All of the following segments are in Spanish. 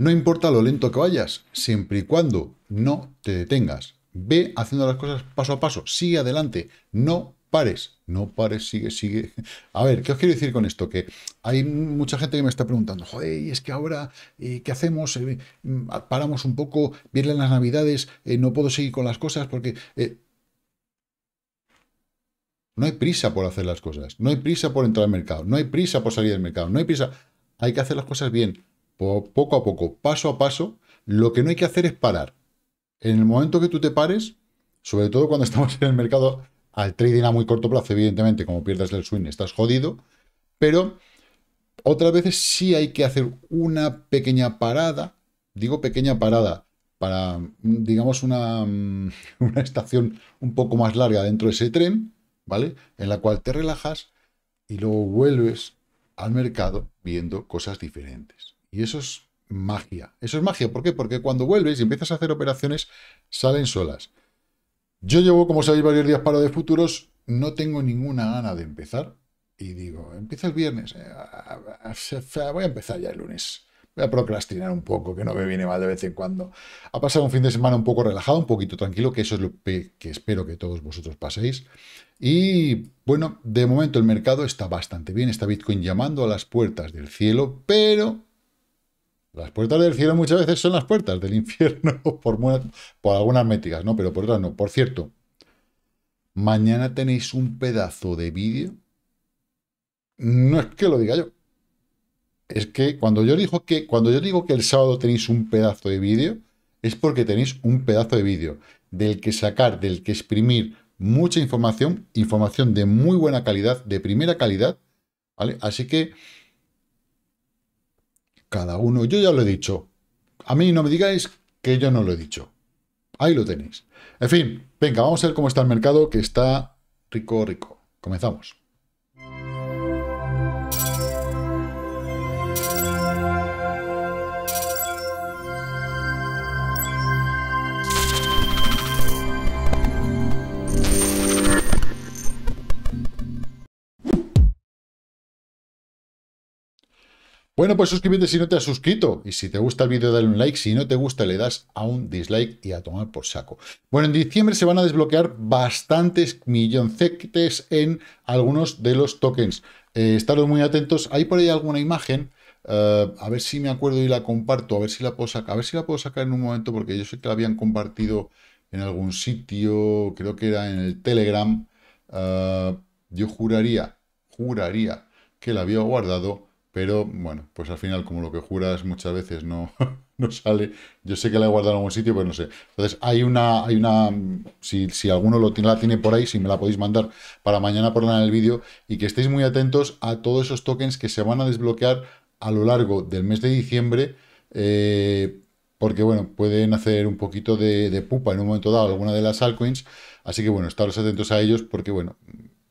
No importa lo lento que vayas, siempre y cuando no te detengas. Ve haciendo las cosas paso a paso, sigue adelante, no pares, no pares, sigue, sigue. A ver, ¿qué os quiero decir con esto? Que hay mucha gente que me está preguntando, joder, es que ahora, eh, ¿qué hacemos? Eh, mm, ah, paramos un poco, vienen las navidades, eh, no puedo seguir con las cosas porque... no hay prisa por hacer las cosas, no hay prisa por entrar al mercado, no hay prisa por salir del mercado, no hay prisa. Hay que hacer las cosas bien, poco a poco, paso a paso, lo que no hay que hacer es parar. En el momento que tú te pares, sobre todo cuando estamos en el mercado al trading a muy corto plazo, evidentemente, como pierdas el swing, estás jodido, pero otras veces sí hay que hacer una pequeña parada, digo pequeña parada, para, digamos, una, mm, una estación un poco más larga dentro de ese tren, ¿vale? En la cual te relajas y luego vuelves al mercado viendo cosas diferentes. Y eso es magia. Eso es magia. ¿Por qué? Porque cuando vuelves y empiezas a hacer operaciones, salen solas. Yo llevo, como sabéis, varios días paro de futuros. No tengo ninguna gana de empezar. Y digo, empieza el viernes. Eh, voy a empezar ya el lunes. Voy a procrastinar un poco, que no me viene mal de vez en cuando. Ha pasado un fin de semana un poco relajado, un poquito tranquilo, que eso es lo que espero que todos vosotros paséis. Y bueno, de momento el mercado está bastante bien. Está Bitcoin llamando a las puertas del cielo, pero las puertas del cielo muchas veces son las puertas del infierno, por, algunas métricas, ¿no? Pero por otras no. Por cierto, mañana tenéis un pedazo de vídeo. No es que lo diga yo. Es que cuando yo digo que, cuando yo digo que el sábado tenéis un pedazo de vídeo, es porque tenéis un pedazo de vídeo del que sacar, del que exprimir mucha información, información de muy buena calidad, de primera calidad, ¿vale? Así que cada uno, yo ya lo he dicho. A mí no me digáis que yo no lo he dicho. Ahí lo tenéis. En fin, venga, vamos a ver cómo está el mercado, que está rico, rico. Comenzamos. Bueno, pues suscríbete si no te has suscrito. Y si te gusta el vídeo, dale un like. Si no te gusta, le das a un dislike y a tomar por saco. Bueno, en diciembre se van a desbloquear bastantes milloncetes en algunos de los tokens. Eh, estaros muy atentos. Hay por ahí alguna imagen. Eh, a ver si me acuerdo y la comparto. A ver si la puedo sacar. A ver si la puedo sacar en un momento, porque yo sé que la habían compartido en algún sitio. Creo que era en el Telegram. Eh, yo juraría, juraría que la había guardado pero bueno, pues al final, como lo que juras muchas veces no, no sale. Yo sé que la he guardado en algún sitio, pero no sé. Entonces, hay una. Hay una si, alguno la tiene por ahí, si me la podéis mandar para mañana por en el vídeo. Y que estéis muy atentos a todos esos tokens que se van a desbloquear a lo largo del mes de diciembre. Eh, porque bueno, pueden hacer un poquito de, de, pupa en un momento dado alguna de las altcoins. Así que bueno, estaros atentos a ellos porque bueno,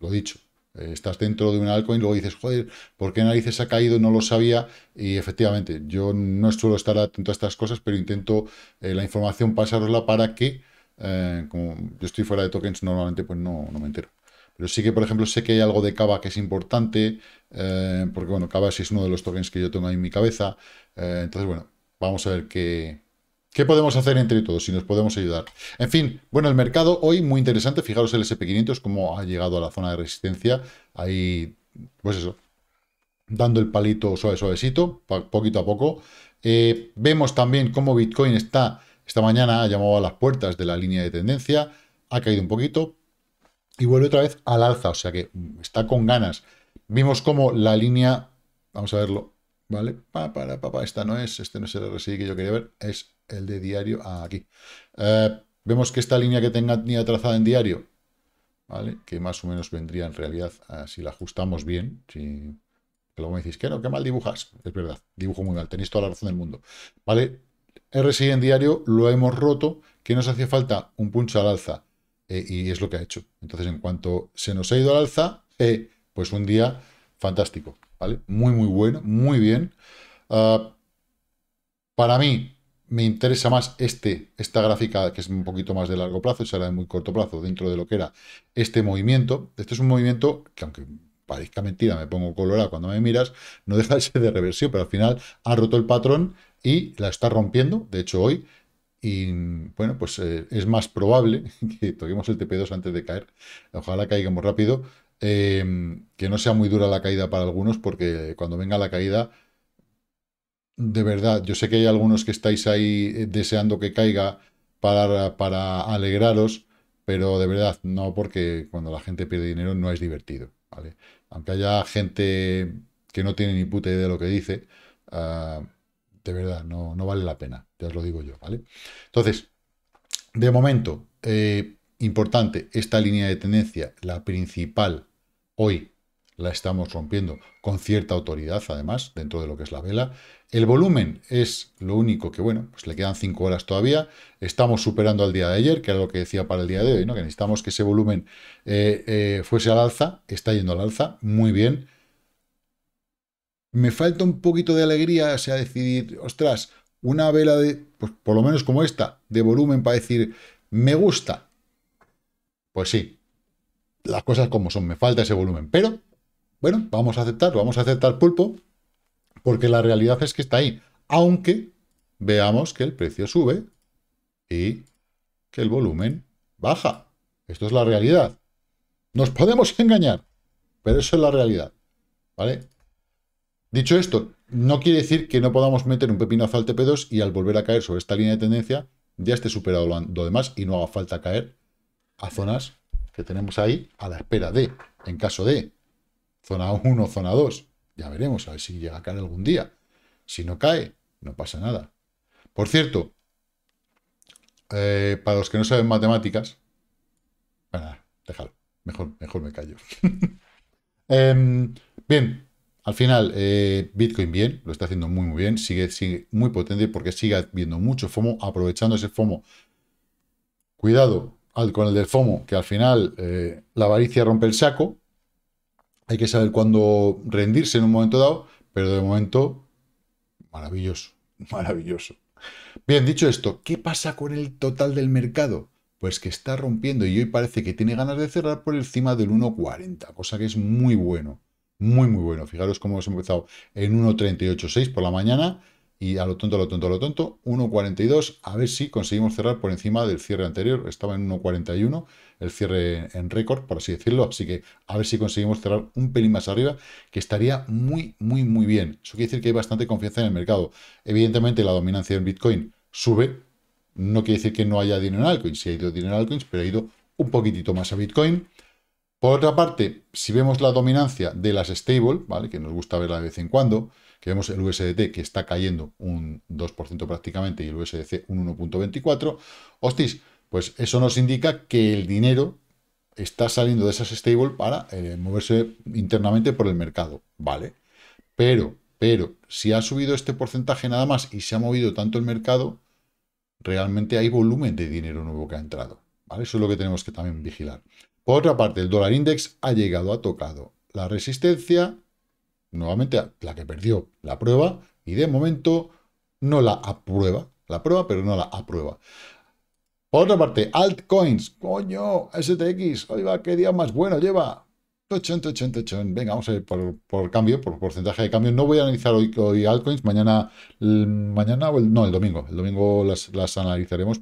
lo dicho, eh, estás dentro de una altcoin, luego dices, joder, ¿por qué narices ha caído? No lo sabía. Y efectivamente, yo no suelo estar atento a estas cosas, pero intento eh, la información pasarosla para que, eh, como yo estoy fuera de tokens, normalmente pues no, no, me entero. Pero sí que, por ejemplo, sé que hay algo de Cava que es importante, porque bueno, Cava sí es uno de los tokens que yo tengo ahí en mi cabeza. entonces, bueno, vamos a ver qué, ¿Qué podemos hacer entre todos si nos podemos ayudar? En fin, bueno, el mercado hoy muy interesante. Fijaros el SP500, cómo ha llegado a la zona de resistencia. Ahí, pues eso, dando el palito suave, suavecito, poquito a poco. Eh, vemos también cómo Bitcoin está, esta mañana ha llamado a las puertas de la línea de tendencia, ha caído un poquito y vuelve otra vez al alza, o sea que mm, está con ganas. Vimos cómo la línea, vamos a verlo, ¿Vale? Pa, para, pa, Esta no es, este no es el RSI que yo quería ver, es el de diario ah, aquí. Eh, vemos que esta línea que tenga ni trazada en diario, ¿vale? Que más o menos vendría en realidad, eh, si la ajustamos bien, si... Luego me decís, que no, que mal dibujas. Es verdad, dibujo muy mal, tenéis toda la razón del mundo. ¿Vale? RSI en diario lo hemos roto, que nos hacía falta un punch al alza, eh, y es lo que ha hecho. Entonces, en cuanto se nos ha ido al alza, eh, pues un día fantástico. Muy, muy bueno, muy bien. Ah, para mí, me interesa más este, esta gráfica, que es un poquito más de largo plazo, será de muy corto plazo, dentro de lo que era este movimiento. Este es un movimiento que, aunque parezca mentira, me pongo colorado cuando me miras, no deja de ser de reversión, pero al final ha roto el patrón y la está rompiendo, de hecho hoy, y bueno, pues eh, es más probable que toquemos el TP2 antes de caer. Ojalá caigamos rápido. Em, que no sea muy dura la caída para algunos, porque cuando venga la caída, de verdad, yo sé que hay algunos que estáis ahí eh, deseando que caiga para, para alegraros, pero de verdad no, porque cuando la gente pierde dinero no es divertido, ¿vale? Aunque haya gente que no tiene ni puta idea de lo que dice, ah, de verdad, no, vale la pena, ya os lo digo yo, ¿vale? Entonces, de momento, eh, importante, esta línea de tendencia, la principal Hoy la estamos rompiendo con cierta autoridad, además, dentro de lo que es la vela. El volumen es lo único que, bueno, pues le quedan cinco horas todavía. Estamos superando al día de ayer, que era lo que decía para el día de hoy, ¿no? Que necesitamos que ese volumen eh, eh, fuese al alza. Está yendo al alza, muy bien. Me falta un poquito de alegría, o sea, decidir, ostras, una vela de, pues por lo menos como esta, de volumen para decir, me gusta. Pues sí, las cosas como son, me falta ese volumen. Pero, bueno, vamos a aceptar, vamos a aceptar pulpo, porque la realidad es que está ahí. Aunque veamos que el precio sube y que el volumen baja. Esto es la realidad. Nos podemos engañar, pero eso es la realidad. ¿Vale? Dicho esto, no quiere decir que no podamos meter un pepino al TP2 y al volver a caer sobre esta línea de tendencia ya esté superado lo, demás y no haga falta caer a zonas que tenemos ahí a la espera de, en caso de, zona 1, zona 2. Ya veremos, a ver si llega a caer algún día. Si no cae, no pasa nada. Por cierto, eh, para los que no saben matemáticas, bueno, déjalo, mejor, mejor me callo. Em, bien, al final, eh, Bitcoin bien, lo está haciendo muy, muy bien, sigue, sigue muy potente porque sigue viendo mucho FOMO, aprovechando ese FOMO. Cuidado, con el del FOMO, que al final eh, la avaricia rompe el saco. Hay que saber cuándo rendirse en un momento dado, pero de momento, maravilloso, maravilloso. Bien, dicho esto, ¿qué pasa con el total del mercado? Pues que está rompiendo y hoy parece que tiene ganas de cerrar por encima del 1.40, cosa que es muy bueno, muy, muy bueno. Fijaros cómo hemos empezado en 1.38.6 por la mañana, y a lo tonto, a lo tonto, a lo tonto, 1.42, a ver si conseguimos cerrar por encima del cierre anterior, estaba en 1.41, el cierre en récord, por así decirlo, así que a ver si conseguimos cerrar un pelín más arriba, que estaría muy, muy, muy bien. Eso quiere decir que hay bastante confianza en el mercado. Evidentemente la dominancia en Bitcoin sube, no quiere decir que no haya dinero en altcoins, sí ha ido dinero en altcoins, pero ha ido un poquitito más a Bitcoin. Por otra parte, si vemos la dominancia de las stable, ¿vale? que nos gusta verla de vez en cuando, que vemos el USDT que está cayendo un 2% prácticamente y el USDC un 1.24, hostis, pues eso nos indica que el dinero está saliendo de esas stable para eh, moverse internamente por el mercado, ¿vale? Pero, pero, si ha subido este porcentaje nada más y se ha movido tanto el mercado, realmente hay volumen de dinero nuevo que ha entrado, ¿vale? Eso es lo que tenemos que también vigilar. Por otra parte, el dólar index ha llegado, ha tocado la resistencia nuevamente la que perdió la prueba y de momento no la aprueba. La prueba, pero no la aprueba. Por otra parte, altcoins. Coño, STX. hoy va, qué día más bueno lleva. 80, 80, 80. Venga, vamos a ir por, por, cambio, por porcentaje de cambio. No voy a analizar hoy, hoy altcoins. Mañana, mañana o no, el domingo. El domingo las, las analizaremos.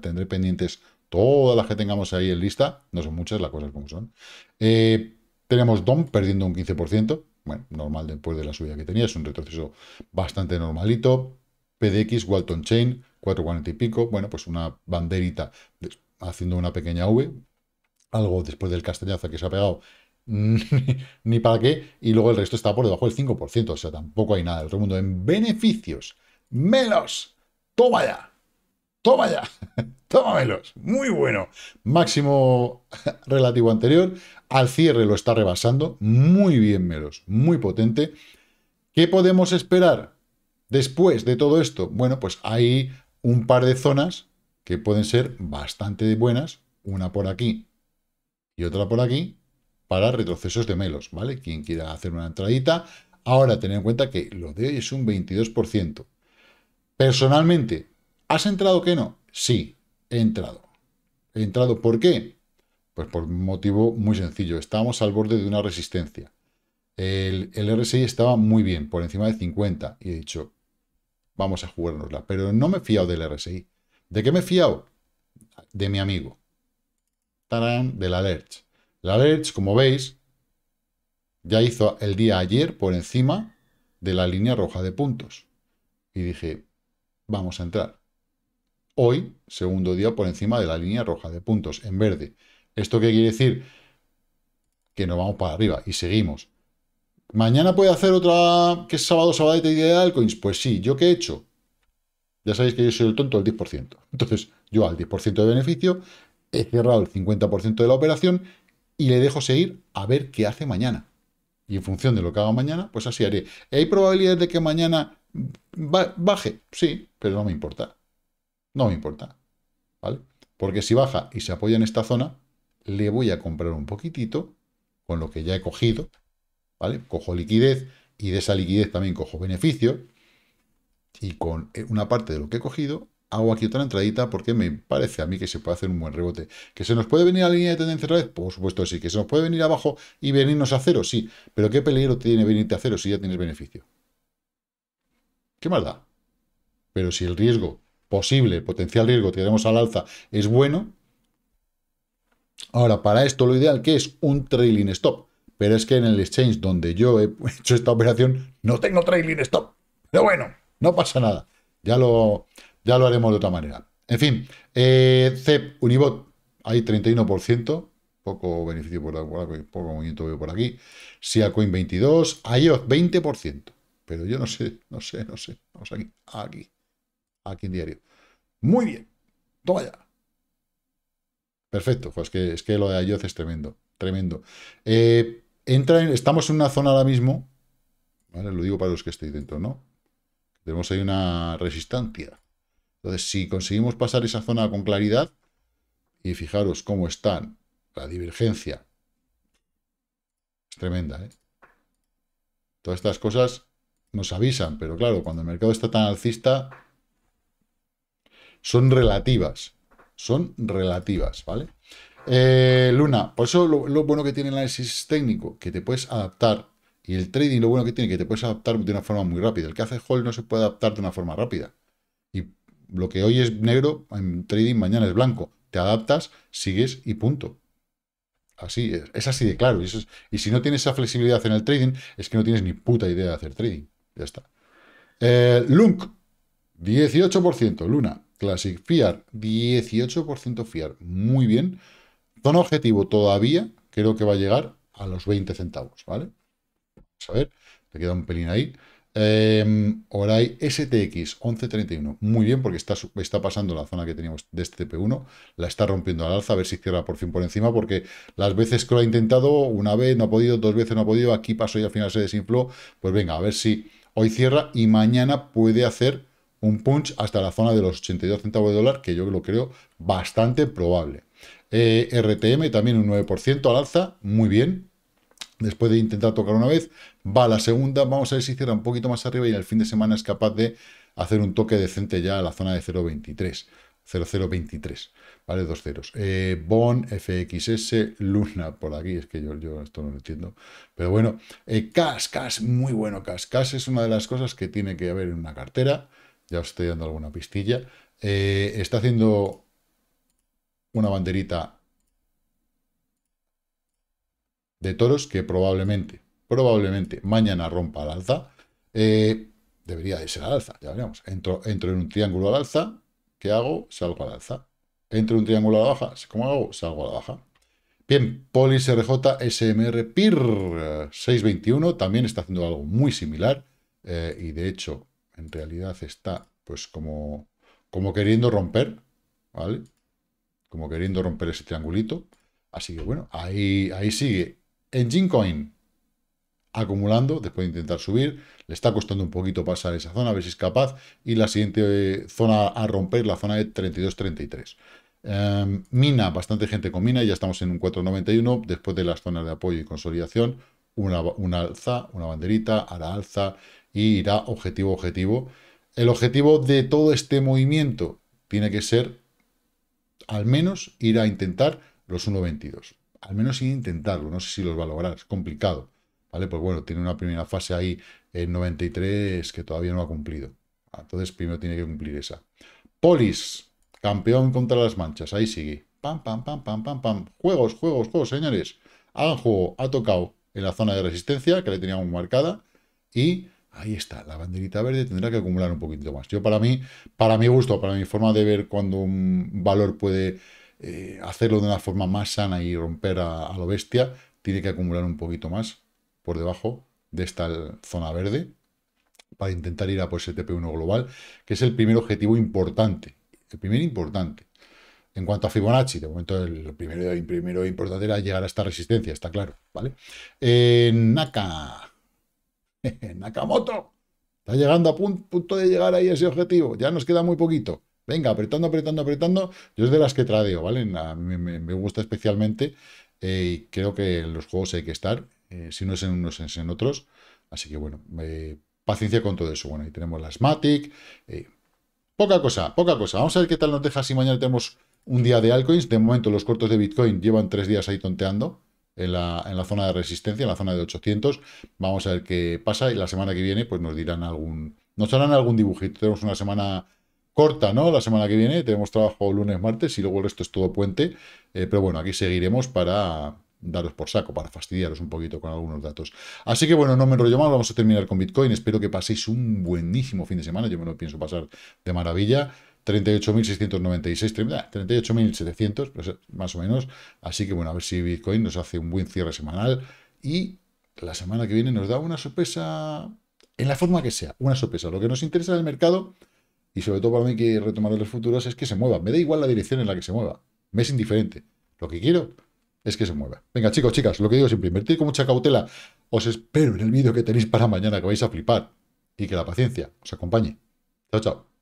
tendré pendientes todas las que tengamos ahí en lista. No son muchas las cosas como son. Eh, tenemos DOM perdiendo un 15% bueno, normal después de la subida que tenía, es un retroceso bastante normalito. PDX, Walton Chain, 440 y pico, bueno, pues una banderita haciendo una pequeña V, algo después del castellazo que se ha pegado, ni para qué, y luego el resto está por debajo del 5%, o sea, tampoco hay nada el otro mundo. En beneficios, menos, toma ya. Toma ya, tómamelos. Muy bueno. Máximo relativo anterior. Al cierre lo está rebasando. Muy bien, Melos. Muy potente. ¿Qué podemos esperar después de todo esto? Bueno, pues hay un par de zonas que pueden ser bastante buenas. Una por aquí y otra por aquí para retrocesos de Melos, ¿vale? Quien quiera hacer una entradita. Ahora, tener en cuenta que lo de hoy es un 22%. Personalmente, ¿Has entrado que no? Sí, he entrado. ¿He entrado por qué? Pues por un motivo muy sencillo. Estábamos al borde de una resistencia. El, RSI estaba muy bien, por encima de 50. Y he dicho, vamos a jugárnosla. Pero no me he fiado del RSI. ¿De qué me he fiado? De mi amigo. De la alert. La Lerch, como veis, ya hizo el día ayer por encima de la línea roja de puntos. Y dije, vamos a entrar hoy, segundo día, por encima de la línea roja de puntos, en verde. ¿Esto qué quiere decir? Que nos vamos para arriba y seguimos. ¿Mañana puede hacer otra que es sábado, sábado y día de altcoins? Pues sí, ¿yo qué he hecho? Ya sabéis que yo soy el tonto del 10%. Entonces, yo al 10% de beneficio he cerrado el 50% de la operación y le dejo seguir a ver qué hace mañana. Y en función de lo que haga mañana, pues así haré. ¿Hay probabilidades de que mañana baje? Sí, pero no me importa. No me importa. ¿Vale? Porque si baja y se apoya en esta zona, le voy a comprar un poquitito con lo que ya he cogido. ¿Vale? Cojo liquidez y de esa liquidez también cojo beneficio. Y con eh, una parte de lo que he cogido, hago aquí otra entradita porque me parece a mí que se puede hacer un buen rebote. ¿Que se nos puede venir a la línea de tendencia otra vez? Por supuesto sí. ¿Que se nos puede venir abajo y venirnos a cero? Sí. Pero ¿qué peligro tiene venirte a cero si ya tienes beneficio? ¿Qué más da? Pero si el riesgo posible, potencial riesgo que tenemos al alza es bueno. Ahora, para esto lo ideal que es un trailing stop. Pero es que en el exchange donde yo he hecho esta operación no tengo trailing stop. Pero bueno, no pasa nada. Ya lo, ya lo haremos de otra manera. En fin, eh, CEP, Unibot, hay 31%. Poco beneficio por aquí, poco movimiento veo por aquí. Siacoin 22, hay 20%. Pero yo no sé, no sé, no sé. Vamos aquí, aquí aquí en diario. Muy bien. Toma ya. Perfecto. Pues que, es que lo de Ayoz es tremendo. Tremendo. Eh, entra estamos en una zona ahora mismo. ¿vale? Lo digo para los que estéis dentro, ¿no? Tenemos ahí una resistencia. Entonces, si conseguimos pasar esa zona con claridad, y fijaros cómo están, la divergencia es tremenda, ¿eh? Todas estas cosas nos avisan, pero claro, cuando el mercado está tan alcista, son relativas. Son relativas, ¿vale? Eh, Luna, por pues eso lo, bueno que tiene el análisis técnico, que te puedes adaptar, y el trading lo bueno que tiene, que te puedes adaptar de una forma muy rápida. El que hace hold no se puede adaptar de una forma rápida. Y lo que hoy es negro, en trading mañana es blanco. Te adaptas, sigues y punto. Así es, así de claro. Y, si no tienes esa flexibilidad en el trading, es que no tienes ni puta idea de hacer trading. Ya está. Eh, Lunk, 18%, Luna. Classic FIAR, 18% FIAR, muy bien. Zona objetivo todavía, creo que va a llegar a los 20 centavos, ¿vale? a ver, te queda un pelín ahí. ahora hay STX 1131, muy bien, porque está, está pasando la zona que teníamos de este TP1, la está rompiendo al alza, a ver si cierra por fin por encima, porque las veces que lo ha intentado, una vez no ha podido, dos veces no ha podido, aquí pasó y al final se desinfló, pues venga, a ver si hoy cierra y mañana puede hacer un punch hasta la zona de los 82 centavos de dólar, que yo lo creo bastante probable. Eh, RTM también un 9% al alza, muy bien. Después de intentar tocar una vez, va la segunda, vamos a ver si cierra un poquito más arriba y el fin de semana es capaz de hacer un toque decente ya a la zona de 0.23. 0023, ¿vale? Dos ceros. Eh, bon, FXS, Luna, por aquí, es que yo, esto no lo entiendo. Pero bueno, eh, Cascas muy bueno Cascas es una de las cosas que tiene que haber en una cartera ya os estoy dando alguna pistilla, eh, está haciendo una banderita de toros que probablemente, probablemente mañana rompa al alza. Eh, debería de ser al alza, ya veremos. Entro, en un triángulo al alza, ¿qué hago? Salgo al alza. Entro en un triángulo a la baja, ¿cómo hago? Salgo a la baja. Bien, Polis RJ SMR PIR 621 también está haciendo algo muy similar eh, y de hecho en realidad está pues como, como queriendo romper, ¿vale? Como queriendo romper ese triangulito. Así que bueno, ahí, ahí sigue. En Coin acumulando, después de intentar subir, le está costando un poquito pasar esa zona, a ver si es capaz, y la siguiente zona a romper, la zona de 32-33. Em, mina, bastante gente con mina, ya estamos en un 4.91, después de las zonas de apoyo y consolidación, una, una alza, una banderita, a la alza, y irá objetivo objetivo. El objetivo de todo este movimiento tiene que ser al menos ir a intentar los 1.22. Al menos ir a intentarlo, no sé si los va a lograr, es complicado. ¿Vale? Pues bueno, tiene una primera fase ahí en 93 que todavía no ha cumplido. Entonces primero tiene que cumplir esa. Polis, campeón contra las manchas, ahí sigue. Pam, pam, pam, pam, pam, pam. Juegos, juegos, juegos, señores. Hagan juego, ha tocado en la zona de resistencia, que le teníamos marcada, y Ahí está, la banderita verde tendrá que acumular un poquito más. Yo para mí, para mi gusto, para mi forma de ver cuando un valor puede eh, hacerlo de una forma más sana y romper a, lo bestia, tiene que acumular un poquito más por debajo de esta zona verde para intentar ir a por TP1 global, que es el primer objetivo importante. El primer importante. En cuanto a Fibonacci, de momento el primero, primero importante era llegar a esta resistencia, está claro, ¿vale? Naka. Nakamoto, está llegando a punto, de llegar ahí ese objetivo, ya nos queda muy poquito. Venga, apretando, apretando, apretando. Yo es de las que tradeo, ¿vale? A mí me, gusta especialmente eh, y creo que en los juegos hay que estar, eh, si no es en unos, es en otros. Así que bueno, eh, paciencia con todo eso. Bueno, ahí tenemos las Matic. poca cosa, poca cosa. Vamos a ver qué tal nos deja si mañana tenemos un día de altcoins. De momento los cortos de Bitcoin llevan tres días ahí tonteando en la, en la, zona de resistencia, en la zona de 800. Vamos a ver qué pasa y la semana que viene pues nos dirán algún... Nos harán algún dibujito. Tenemos una semana corta, ¿no? La semana que viene tenemos trabajo lunes, martes y luego el resto es todo puente. Eh, pero bueno, aquí seguiremos para daros por saco, para fastidiaros un poquito con algunos datos. Así que bueno, no me enrollo más, vamos a terminar con Bitcoin. Espero que paséis un buenísimo fin de semana. Yo me lo pienso pasar de maravilla. 38.696, 38.700, ah, pues, más o menos. Así que bueno, a ver si Bitcoin nos hace un buen cierre semanal y la semana que viene nos da una sorpresa, en la forma que sea, una sorpresa. Lo que nos interesa el mercado, y sobre todo para mí que retomar los futuros, es que se mueva. Me da igual la dirección en la que se mueva. Me es indiferente. Lo que quiero es que se mueva. Venga, chicos, chicas, lo que digo siempre, invertir con mucha cautela. Os espero en el vídeo que tenéis para mañana, que vais a flipar. Y que la paciencia os acompañe. Chao, chao.